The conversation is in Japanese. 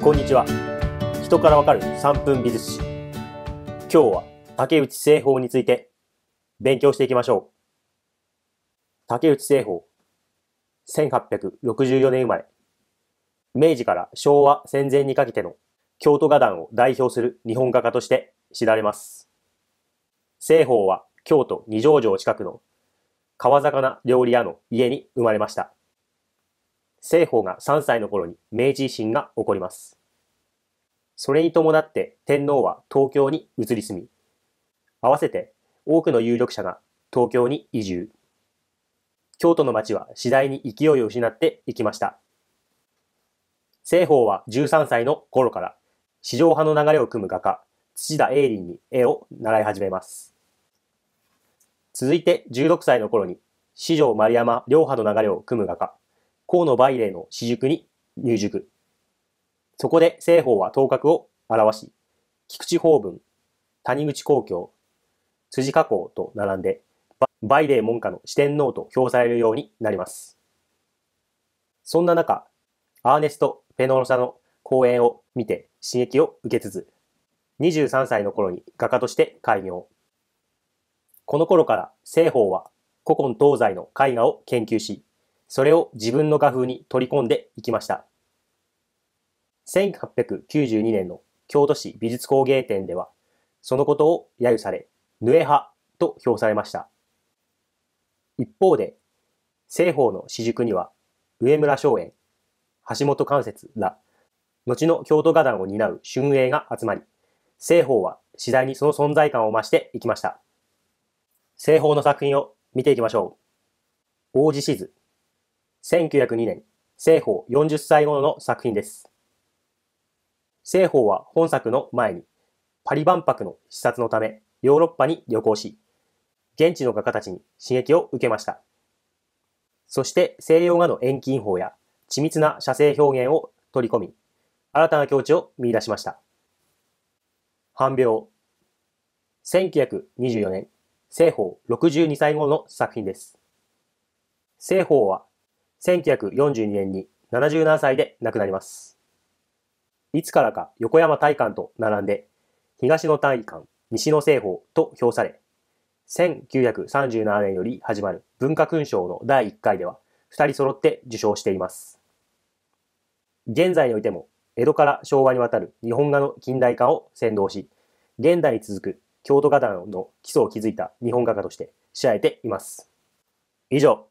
こんにちは。人からわかる3分美術史。今日は竹内製法について勉強していきましょう。竹内製法。1864年生まれ。明治から昭和戦前にかけての京都画壇を代表する日本画家として知られます。製法は京都二条城近くの川魚料理屋の家に生まれました。西方が3歳の頃に明治維新が起こります。それに伴って天皇は東京に移り住み、合わせて多くの有力者が東京に移住。京都の町は次第に勢いを失っていきました。西方は13歳の頃から、史上派の流れを組む画家、土田栄林に絵を習い始めます。続いて16歳の頃に、四条丸山両派の流れを組む画家、河野梅霊の私塾に入塾。そこで西方は頭角を表し、菊池法文、谷口公共、辻加工と並んで、梅霊門下の四天王と評されるようになります。そんな中、アーネスト・ペノロサの講演を見て刺激を受けつつ、23歳の頃に画家として開業。この頃から西方は古今東西の絵画を研究し、それを自分の画風に取り込んでいきました。1892年の京都市美術工芸展では、そのことを揶揄され、ヌエ派と評されました。一方で、西方の私塾には、上村松園、橋本関節ら、後の京都画壇を担う春英が集まり、西方は次第にその存在感を増していきました。西方の作品を見ていきましょう。王子静、1902年、西方40歳頃の作品です。西方は本作の前に、パリ万博の視察のためヨーロッパに旅行し、現地の画家たちに刺激を受けました。そして西洋画の遠近法や緻密な写生表現を取り込み、新たな境地を見出しました。半病。1924年、西方62歳頃の作品です。西方は1942年に77歳で亡くなります。いつからか横山大観と並んで、東の大観、西の西方と評され、1937年より始まる文化勲章の第1回では、2人揃って受賞しています。現在においても、江戸から昭和にわたる日本画の近代化を先導し、現代に続く京都画壇の基礎を築いた日本画家として知られています。以上、